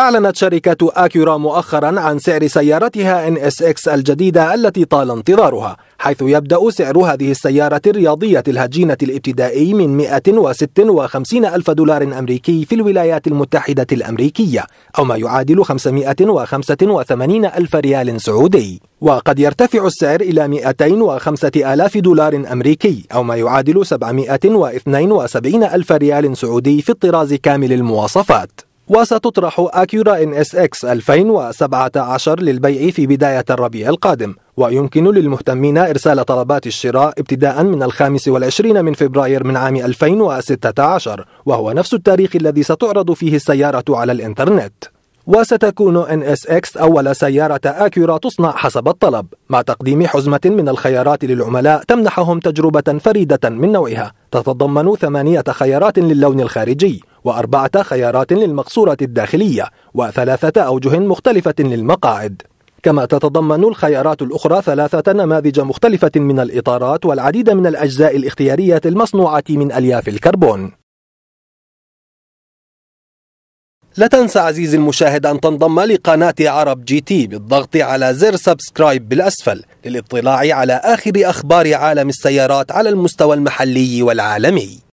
أعلنت شركة أكيورا مؤخرا عن سعر سيارتها NSX الجديدة التي طال انتظارها حيث يبدأ سعر هذه السيارة الرياضية الهجينة الابتدائي من 156 ألف دولار أمريكي في الولايات المتحدة الأمريكية أو ما يعادل 585 ألف ريال سعودي وقد يرتفع السعر إلى 205 آلاف دولار أمريكي أو ما يعادل 772 ألف ريال سعودي في الطراز كامل المواصفات وستطرح أكيورا إن إس إكس 2017 للبيع في بداية الربيع القادم ويمكن للمهتمين إرسال طلبات الشراء ابتداء من الخامس والعشرين من فبراير من عام 2016 وهو نفس التاريخ الذي ستعرض فيه السيارة على الإنترنت وستكون NSX أول سيارة أكيورا تصنع حسب الطلب مع تقديم حزمة من الخيارات للعملاء تمنحهم تجربة فريدة من نوعها تتضمن ثمانية خيارات للون الخارجي وأربعة خيارات للمقصورة الداخلية وثلاثة أوجه مختلفة للمقاعد كما تتضمن الخيارات الأخرى ثلاثة نماذج مختلفة من الإطارات والعديد من الأجزاء الاختيارية المصنوعة من ألياف الكربون لا تنسى عزيزي المشاهد أن تنضم لقناة عرب جي تي بالضغط على زر سبسكرايب بالأسفل للاطلاع على آخر أخبار عالم السيارات على المستوى المحلي والعالمي